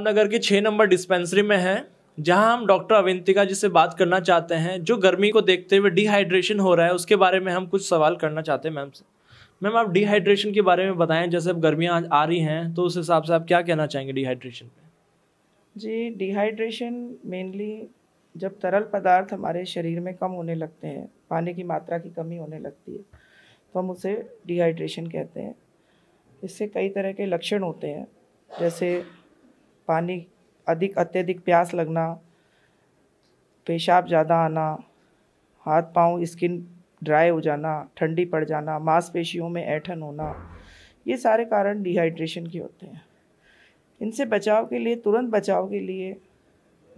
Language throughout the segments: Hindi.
नगर की छः नंबर डिस्पेंसरी में है जहां हम डॉक्टर अविंतिका जी से बात करना चाहते हैं जो गर्मी को देखते हुए डिहाइड्रेशन हो रहा है उसके बारे में हम कुछ सवाल करना चाहते हैं मैम से मैम आप डिहाइड्रेशन के बारे में बताएं जैसे अब गर्मियाँ आ रही हैं तो उस हिसाब से आप क्या कहना चाहेंगे डिहाइड्रेशन पे जी डिहाइड्रेशन मेनली जब तरल पदार्थ हमारे शरीर में कम होने लगते हैं पानी की मात्रा की कमी होने लगती है तो हम उसे डिहाइड्रेशन कहते हैं इससे कई तरह के लक्षण होते हैं जैसे पानी अधिक अत्यधिक प्यास लगना पेशाब ज़्यादा आना हाथ पाँव स्किन ड्राई हो जाना ठंडी पड़ जाना मांसपेशियों में ऐठन होना ये सारे कारण डिहाइड्रेशन के होते हैं इनसे बचाव के लिए तुरंत बचाव के लिए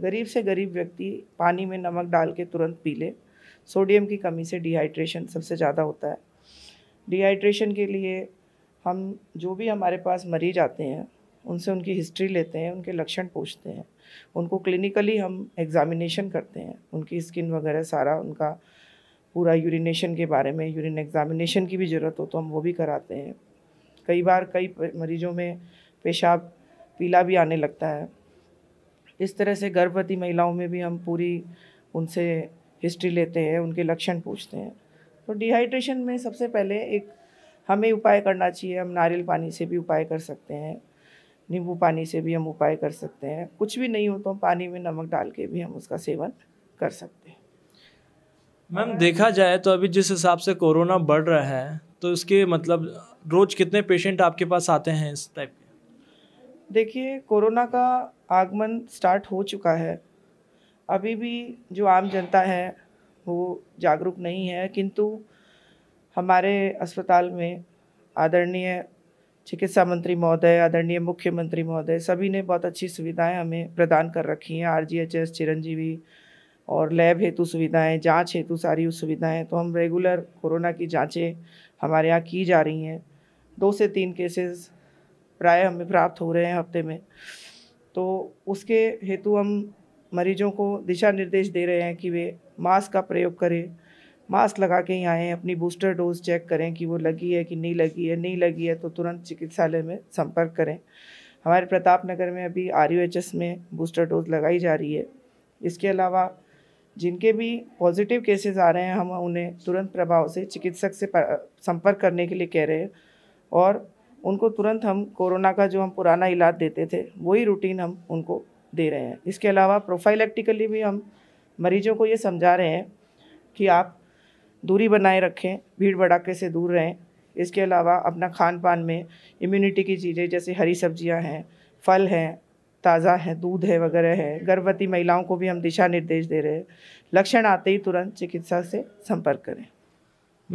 गरीब से गरीब व्यक्ति पानी में नमक डाल के तुरंत पी ले सोडियम की कमी से डिहाइड्रेशन सबसे ज़्यादा होता है डिहाइड्रेशन के लिए हम जो भी हमारे पास मरीज आते हैं उनसे उनकी हिस्ट्री लेते हैं उनके लक्षण पूछते हैं उनको क्लिनिकली हम एग्ज़ामिनेशन करते हैं उनकी स्किन वगैरह सारा उनका पूरा यूरिनेशन के बारे में यूरिन एग्ज़ामिनेशन की भी ज़रूरत हो तो हम वो भी कराते हैं कई बार कई मरीजों में पेशाब पीला भी आने लगता है इस तरह से गर्भवती महिलाओं में भी हम पूरी उनसे हिस्ट्री लेते हैं उनके लक्षण पूछते हैं तो डिहाइड्रेशन में सबसे पहले एक हमें उपाय करना चाहिए हम नारियल पानी से भी उपाय कर सकते हैं नींबू पानी से भी हम उपाय कर सकते हैं कुछ भी नहीं हो तो पानी में नमक डाल के भी हम उसका सेवन कर सकते हैं मैम देखा जाए तो अभी जिस हिसाब से कोरोना बढ़ रहा है तो इसके मतलब रोज कितने पेशेंट आपके पास आते हैं इस टाइप के देखिए कोरोना का आगमन स्टार्ट हो चुका है अभी भी जो आम जनता है वो जागरूक नहीं है किंतु हमारे अस्पताल में आदरणीय चिकित्सा मंत्री महोदय आदरणीय मुख्यमंत्री महोदय सभी ने बहुत अच्छी सुविधाएं हमें प्रदान कर रखी हैं आरजीएचएस चिरंजीवी और लैब हेतु सुविधाएं जांच हेतु सारी सुविधाएं तो हम रेगुलर कोरोना की जांचें हमारे यहाँ की जा रही हैं दो से तीन केसेस प्राय हमें प्राप्त हो रहे हैं हफ्ते में तो उसके हेतु हम मरीजों को दिशा निर्देश दे रहे हैं कि वे मास्क का प्रयोग करें मास्क लगा के ही आए हैं अपनी बूस्टर डोज चेक करें कि वो लगी है कि नहीं लगी है नहीं लगी है तो तुरंत चिकित्सालय में संपर्क करें हमारे प्रताप नगर में अभी आर में बूस्टर डोज लगाई जा रही है इसके अलावा जिनके भी पॉजिटिव केसेस आ रहे हैं हम उन्हें तुरंत प्रभाव से चिकित्सक से संपर्क करने के लिए कह रहे हैं और उनको तुरंत हम कोरोना का जो हम पुराना इलाज देते थे वही रूटीन हम उनको दे रहे हैं इसके अलावा प्रोफाइलैक्टिकली भी हम मरीजों को ये समझा रहे हैं कि आप दूरी बनाए रखें भीड़ भड़ाके से दूर रहें इसके अलावा अपना खान पान में इम्यूनिटी की चीज़ें जैसे हरी सब्जियां हैं फल हैं ताज़ा हैं दूध है वगैरह है गर्भवती महिलाओं को भी हम दिशा निर्देश दे रहे हैं लक्षण आते ही तुरंत चिकित्सा से संपर्क करें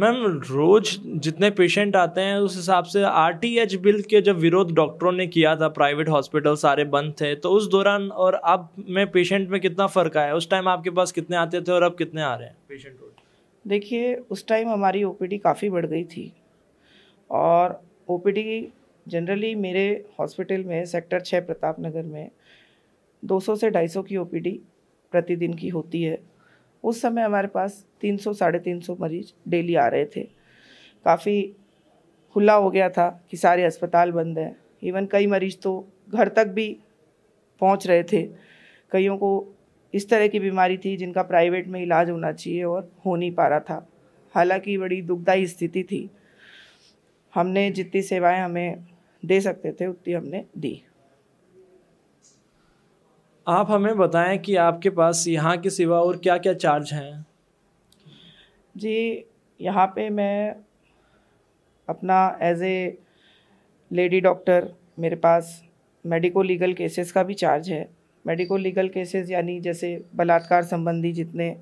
मैम रोज जितने पेशेंट आते हैं उस हिसाब से आर टी एच बिल के जब विरोध डॉक्टरों ने किया था प्राइवेट हॉस्पिटल सारे बंद थे तो उस दौरान और अब में पेशेंट में कितना फ़र्क आया उस टाइम आपके पास कितने आते थे और अब कितने आ रहे हैं पेशेंट रोज देखिए उस टाइम हमारी ओपीडी काफ़ी बढ़ गई थी और ओपीडी जनरली मेरे हॉस्पिटल में सेक्टर छः प्रताप नगर में 200 से 250 की ओपीडी प्रतिदिन की होती है उस समय हमारे पास 300 साढ़े तीन मरीज डेली आ रहे थे काफ़ी खुला हो गया था कि सारे अस्पताल बंद हैं इवन कई मरीज तो घर तक भी पहुंच रहे थे कईयों को इस तरह की बीमारी थी जिनका प्राइवेट में इलाज होना चाहिए और हो नहीं पा रहा था हालांकि बड़ी दुखदायी स्थिति थी हमने जितनी सेवाएं हमें दे सकते थे उतनी हमने दी आप हमें बताएं कि आपके पास यहाँ के सिवा और क्या क्या चार्ज हैं जी यहाँ पे मैं अपना एज ए लेडी डॉक्टर मेरे पास मेडिको लीगल केसेस का भी चार्ज है मेडिको लीगल केसेस यानी जैसे बलात्कार संबंधी जितने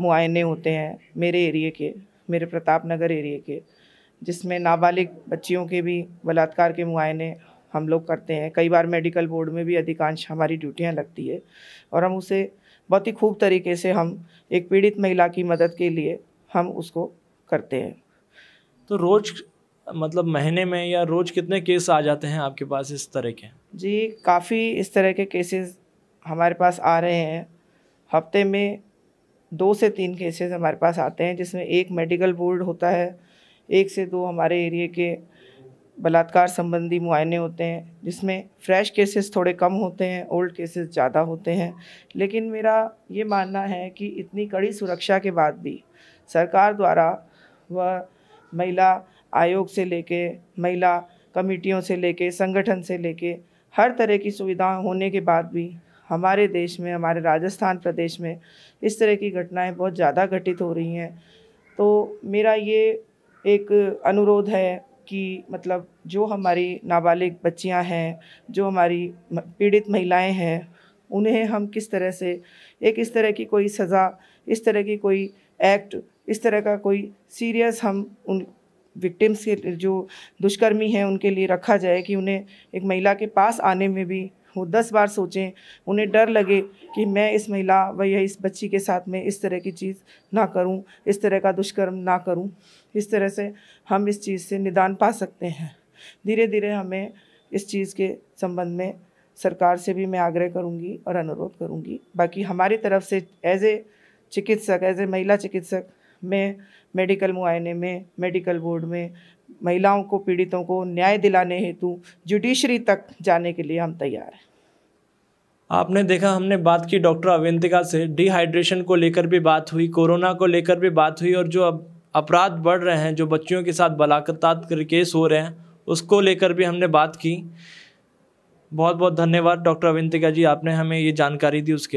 मुआयने होते हैं मेरे एरिए के मेरे प्रताप नगर एरिए के जिसमें नाबालिग बच्चियों के भी बलात्कार के मुआयने हम लोग करते हैं कई बार मेडिकल बोर्ड में भी अधिकांश हमारी ड्यूटियाँ लगती है और हम उसे बहुत ही खूब तरीके से हम एक पीड़ित महिला की मदद के लिए हम उसको करते हैं तो रोज़ मतलब महीने में या रोज़ कितने केस आ जाते हैं आपके पास इस तरह के जी काफ़ी इस तरह के केसेस हमारे पास आ रहे हैं हफ्ते में दो से तीन केसेस हमारे पास आते हैं जिसमें एक मेडिकल बोर्ड होता है एक से दो हमारे एरिए के बलात्कार संबंधी मुआयने होते हैं जिसमें फ्रेश केसेस थोड़े कम होते हैं ओल्ड केसेस ज़्यादा होते हैं लेकिन मेरा ये मानना है कि इतनी कड़ी सुरक्षा के बाद भी सरकार द्वारा वह महिला आयोग से लेके महिला कमेटियों से लेके संगठन से लेके हर तरह की सुविधा होने के बाद भी हमारे देश में हमारे राजस्थान प्रदेश में इस तरह की घटनाएं बहुत ज़्यादा घटित हो रही हैं तो मेरा ये एक अनुरोध है कि मतलब जो हमारी नाबालिग बच्चियां हैं जो हमारी पीड़ित महिलाएं हैं उन्हें हम किस तरह से एक इस तरह की कोई सज़ा इस तरह की कोई एक्ट इस तरह का कोई सीरियस हम उन विक्टिम्स के जो दुष्कर्मी हैं उनके लिए रखा जाए कि उन्हें एक महिला के पास आने में भी वो दस बार सोचें उन्हें डर लगे कि मैं इस महिला व या इस बच्ची के साथ में इस तरह की चीज़ ना करूं इस तरह का दुष्कर्म ना करूं इस तरह से हम इस चीज़ से निदान पा सकते हैं धीरे धीरे हमें इस चीज़ के संबंध में सरकार से भी मैं आग्रह करूंगी और अनुरोध करूंगी बाकी हमारी तरफ से एज ए चिकित्सक एज ए महिला चिकित्सक मैं मेडिकल मुआयने में मेडिकल बोर्ड में महिलाओं को पीड़ितों को न्याय दिलाने हेतु जुडिशरी तक जाने के लिए हम तैयार हैं आपने देखा हमने बात की डॉक्टर अवंतिका से डिहाइड्रेशन को लेकर भी बात हुई कोरोना को लेकर भी बात हुई और जो अब अपराध बढ़ रहे हैं जो बच्चियों के साथ बलात्कार कर केस हो रहे हैं उसको लेकर भी हमने बात की बहुत बहुत धन्यवाद डॉक्टर अवंतिका जी आपने हमें ये जानकारी दी उसके